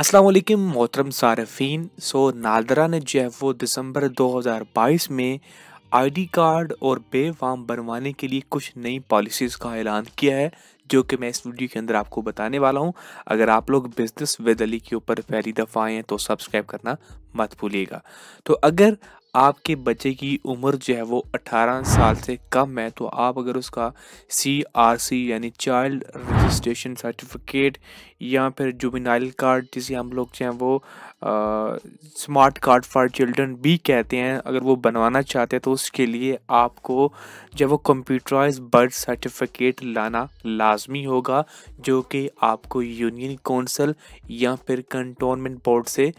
वालेकुम मोहतरम सारफीन सो नादरा ने जो है वो दिसंबर 2022 में आईडी कार्ड और बेफाम बनवाने के लिए कुछ नई पॉलिसीज़ का ऐलान किया है जो कि मैं इस वीडियो के अंदर आपको बताने वाला हूँ अगर आप लोग बिजनेस विद अली के ऊपर पहली दफ़ा आए हैं तो सब्सक्राइब करना मत भूलिएगा तो अगर आपके बच्चे की उम्र जो है वो 18 साल से कम है तो आप अगर उसका सी आर सी यानी चाइल्ड रजिस्ट्रेशन सर्टिफिकेट या फिर जुबिनाइल कार्ड जिसे हम लोग जो हैं वो स्मार्ट कार्ड फॉर चिल्ड्रन भी कहते हैं अगर वो बनवाना चाहते हैं तो उसके लिए आपको जब वो कंप्यूटराइज बर्थ सर्टिफिकेट लाना ला लाजमी होगा जो कि आपको यूनियन कौंसल या फिर कंटोनमेंट बोर्ड से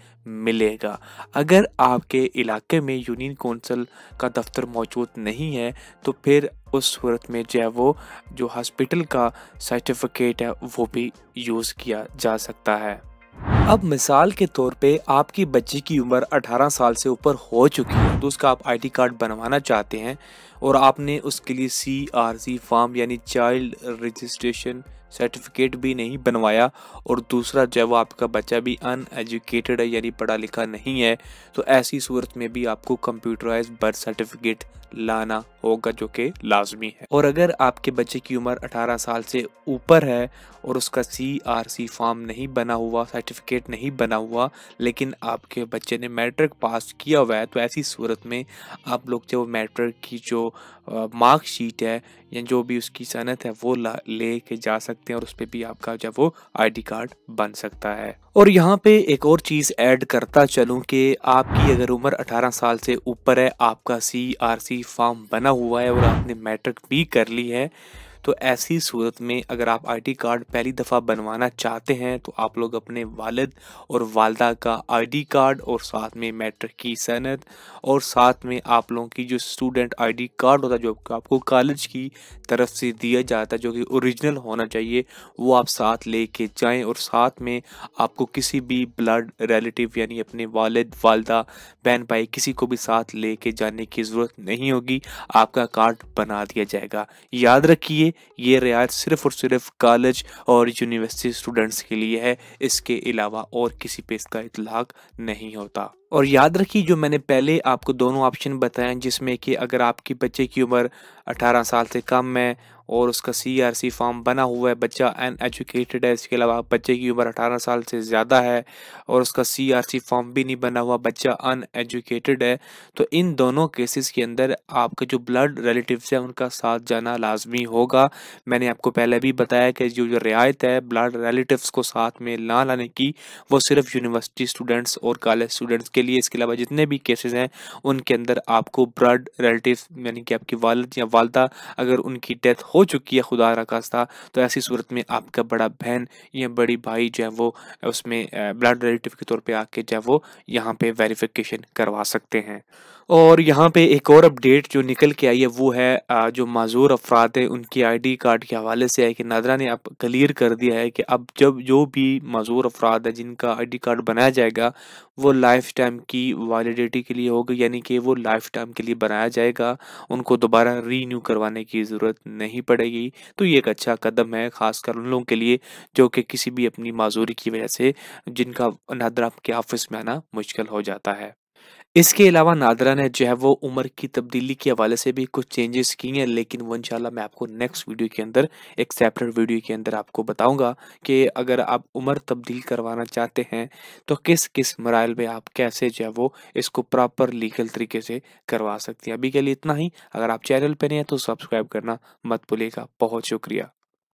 मिलेगा अगर आपके इलाके में यूनियन कौंसल का दफ्तर मौजूद नहीं है तो फिर उस सूरत में जो है वो जो हॉस्पिटल का सर्टिफिकेट है वो भी यूज़ किया जा सकता है अब मिसाल के तौर पे आपकी बच्ची की उम्र 18 साल से ऊपर हो चुकी है तो उसका आप आईडी कार्ड बनवाना चाहते हैं और आपने उसके लिए सी आर सी फॉर्म यानी चाइल्ड रजिस्ट्रेशन सर्टिफिकेट भी नहीं बनवाया और दूसरा जब आपका बच्चा भी अनएजुकेटेड है यानी पढ़ा लिखा नहीं है तो ऐसी सूरत में भी आपको कंप्यूटराइज बर्थ सर्टिफिकेट लाना होगा जो कि लाजमी है और अगर आपके बच्चे की उम्र 18 साल से ऊपर है और उसका सी आर सी फॉर्म नहीं बना हुआ सर्टिफिकेट नहीं बना हुआ लेकिन आपके बच्चे ने मैट्रिक पास किया हुआ है तो ऐसी सूरत में आप लोग जो मैट्रिक की जो मार्कशीट है या जो भी उसकी सनत है वो ले के जा सकते सकते हैं और उस पर भी आपका जब वो आईडी कार्ड बन सकता है और यहाँ पे एक और चीज़ ऐड करता चलू कि आपकी अगर उम्र 18 साल से ऊपर है आपका सी आर सी फॉर्म बना हुआ है और आपने मैट्रिक भी कर ली है तो ऐसी सूरत में अगर आप आईडी कार्ड पहली दफ़ा बनवाना चाहते हैं तो आप लोग अपने वालद और वालदा का आईडी कार्ड और साथ में मैट्रिक की सनत और साथ में आप लोगों की जो स्टूडेंट आईडी कार्ड होता है जो आपको कॉलेज की तरफ से दिया जाता है जो कि ओरिजिनल होना चाहिए वो आप साथ ले कर जाएँ और साथ में आपको किसी भी ब्लड रिलेटिव यानी अपने वालद वालदा बहन भाई किसी को भी साथ ले कर जाने की ज़रूरत नहीं होगी आपका कार्ड बना दिया जाएगा याद रखिए ये रियायत सिर्फ और सिर्फ कॉलेज और यूनिवर्सिटी स्टूडेंट्स के लिए है इसके अलावा और किसी पे इसका इतलाक नहीं होता और याद रखिए जो मैंने पहले आपको दोनों ऑप्शन बताए जिसमें कि अगर आपकी बच्चे की उम्र 18 साल से कम है और उसका सी फॉर्म बना हुआ है बच्चा अन एजुकेटेड है इसके अलावा बच्चे की उम्र 18 साल से ज़्यादा है और उसका सी फॉर्म भी नहीं बना हुआ बच्चा अन एजुकेटेड है तो इन दोनों केसेस के अंदर आपके जो ब्लड रिलेटिव्स हैं उनका साथ जाना लाजमी होगा मैंने आपको पहले भी बताया कि जो जो रियायत है ब्लड रिलेटिव्स को साथ में ना लाने की वो सिर्फ यूनिवर्सिटी स्टूडेंट्स और कॉलेज स्टूडेंट्स के लिए इसके अलावा जितने भी केसेस हैं उनके अंदर आपको ब्लड रिलेटिव यानी कि आपकी वालद या वालदा अगर उनकी डेथ हो चुकी है खुदा रखास्ता तो ऐसी सूरत में आपका बड़ा बहन या बड़ी भाई जो है वो उसमें ब्लड रिलेटिव के तौर पर आके जो है वो यहाँ पर वेरीफिकेशन करवा सकते हैं और यहाँ पे एक और अपडेट जो निकल के आई है वो है जो माजूर अफराद हैं उनकी आईडी कार्ड के हवाले से है कि नादरा ने अब क्लियर कर दिया है कि अब जब जो भी माजूर अफराद है जिनका आईडी कार्ड बनाया जाएगा वो लाइफ टाइम टाइम की वैलिडिटी के लिए होगा यानी कि वो लाइफ टाइम के लिए बनाया जाएगा उनको दोबारा रीन्यू करवाने की ज़रूरत नहीं पड़ेगी तो ये एक अच्छा कदम है ख़ासकर उन लोगों के लिए जो कि किसी भी अपनी माजूरी की वजह से जिनका नादरा आपके ऑफिस में आना मुश्किल हो जाता है इसके अलावा नादरा ने जो है वो उम्र की तब्दीली के हवाले से भी कुछ चेंजेस किए हैं लेकिन वो इंशाल्लाह मैं आपको नेक्स्ट वीडियो के अंदर एक सेपरेट वीडियो के अंदर आपको बताऊंगा कि अगर आप उम्र तब्दील करवाना चाहते हैं तो किस किस मराइल में आप कैसे जो है वो इसको प्रॉपर लीगल तरीके से करवा सकते हैं अभी के लिए इतना ही अगर आप चैनल पर नहीं हैं तो सब्सक्राइब करना मत भूलिएगा बहुत शुक्रिया